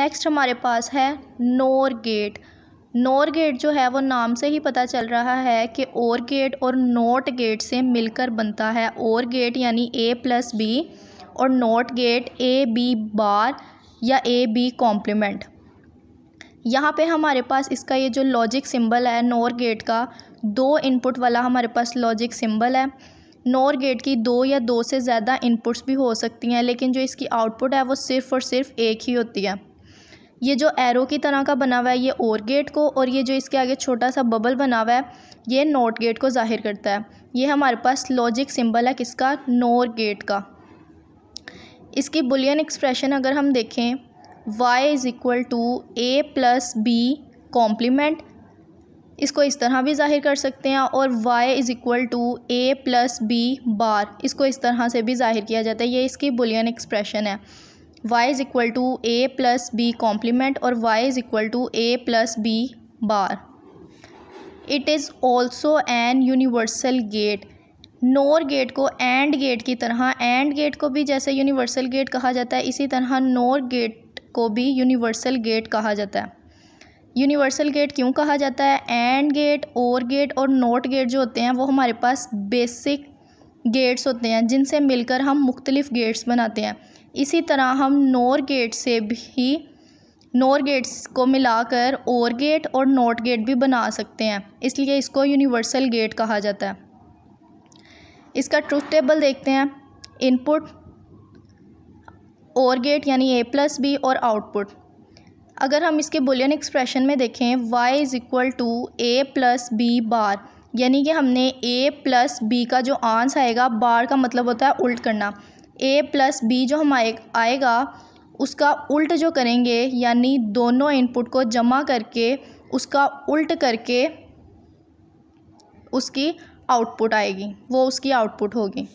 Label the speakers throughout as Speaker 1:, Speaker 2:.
Speaker 1: next हमारे पास है नोर गेट नोर गेट जो है वो नाम से ही पता चल रहा है कि और गेट और नोट गेट से मिलकर बनता है और गेट यानी ए प्लस बी और note gate A B bar या ए बी कॉम्प्लीमेंट यहाँ पे हमारे पास इसका ये जो लॉजिक सिंबल है नोर गेट का दो इनपुट वाला हमारे पास लॉजिक सिंबल है नोर गेट की दो या दो से ज़्यादा इनपुट्स भी हो सकती हैं लेकिन जो इसकी आउटपुट है वो सिर्फ़ और सिर्फ एक ही होती है ये जो एरो की तरह का बना हुआ है ये और गेट को और ये जो इसके आगे छोटा सा बबल बना हुआ है ये नोट गेट को जाहिर करता है ये हमारे पास लॉजिक सिंबल है किसका नोर गेट का इसकी बुलियन एक्सप्रेशन अगर हम देखें y is equal to A plus B complement इसको इस तरह भी जाहिर कर सकते हैं और y is equal to A plus B bar इसको इस तरह से भी जाहिर किया जाता है ये इसकी बुलियन एक्सप्रेशन है y is equal to A plus B complement और y is equal to A plus B bar it is also an universal gate NOR gate को एंड गेट की तरह एंड गेट को भी जैसे यूनिवर्सल गेट कहा जाता है इसी तरह नोर गेट को भी यूनिवर्सल गेट कहा जाता है यूनिवर्सल गेट क्यों कहा जाता है एंड गेट और गेट और नोट गेट जो होते हैं वो हमारे पास बेसिक गेट्स होते हैं जिनसे मिलकर हम मुख्तलिफ़ गेट्स बनाते हैं इसी तरह हम नोर गेट से भी नोर गेट्स को मिलाकर और गेट और नोट गेट भी बना सकते हैं इसलिए इसको यूनिवर्सल गेट कहा जाता है इसका ट्रुथ टेबल देखते हैं इनपुट और गेट यानी ए प्लस बी और आउटपुट अगर हम इसके बुलियन एक्सप्रेशन में देखें Y is equal to A plus B bar यानी कि हमने ए प्लस बी का जो आंस आएगा बार का मतलब होता है उल्ट करना ए प्लस बी जो हम आए आएगा उसका उल्ट जो करेंगे यानी दोनों इनपुट को जमा करके उसका उल्ट करके उसकी आउटपुट आएगी वो उसकी आउटपुट होगी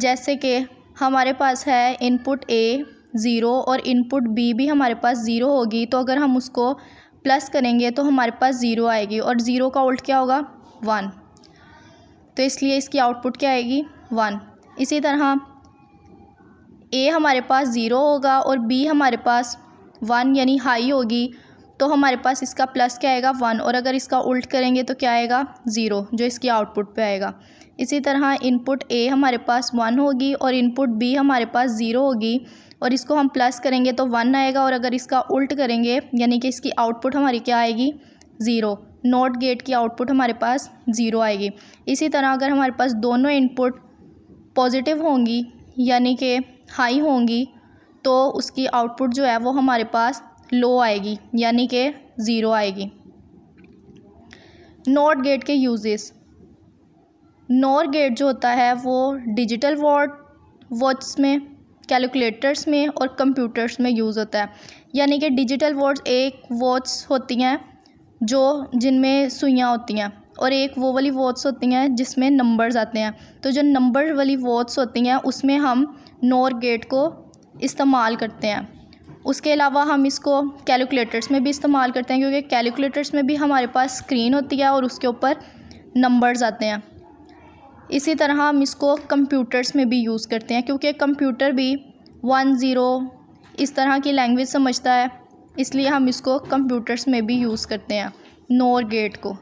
Speaker 1: जैसे कि हमारे पास है इनपुट ए ज़ीरो और इनपुट बी भी हमारे पास ज़ीरो होगी तो अगर हम उसको प्लस करेंगे तो हमारे पास ज़ीरो आएगी और ज़ीरो का उल्ट क्या होगा वन तो इसलिए इसकी आउटपुट क्या आएगी वन इसी तरह ए हमारे पास ज़ीरो होगा और बी हमारे पास वन यानी हाई होगी तो हमारे पास इसका प्लस क्या आएगा वन और अगर इसका उल्ट करेंगे तो क्या आएगा ज़ीरो जो इसकी आउटपुट पे आएगा इसी तरह इनपुट ए हमारे पास वन होगी और इनपुट बी हमारे पास ज़ीरो होगी और इसको हम प्लस करेंगे तो वन आएगा और अगर इसका उल्ट करेंगे यानी कि इसकी आउटपुट हमारी क्या आएगी ज़ीरो नॉट गेट की आउटपुट हमारे पास ज़ीरो आएगी इसी तरह अगर हमारे पास दोनों इनपुट पॉजिटिव होंगी यानी कि हाई होंगी तो उसकी आउटपुट जो है वो हमारे पास लो आएगी यानी कि ज़ीरो आएगी नॉट गेट के यूजेस नॉर गेट जो होता है वो डिजिटल वॉट वॉच में कैलकुलेटर्स में और कंप्यूटर्स में यूज़ होता है यानी कि डिजिटल वॉट एक वॉच होती हैं जो जिनमें सुइयाँ होती हैं और एक वो वाली वॉच होती हैं जिसमें नंबर्स आते हैं तो जो नंबर वाली वॉच होती हैं उसमें हम नोर गेट को इस्तेमाल करते हैं उसके अलावा हम इसको कैलकुलेटर्स में भी इस्तेमाल करते हैं क्योंकि कैलकुलेटर्स में भी हमारे पास स्क्रीन होती है और उसके ऊपर नंबर्स आते हैं इसी तरह हम इसको कंप्यूटर्स में भी यूज़ करते हैं क्योंकि कंप्यूटर भी वन ज़ीरो इस तरह की लैंग्वेज समझता है इसलिए हम इसको कंप्यूटर्स में भी यूज़ करते हैं नोर गेट को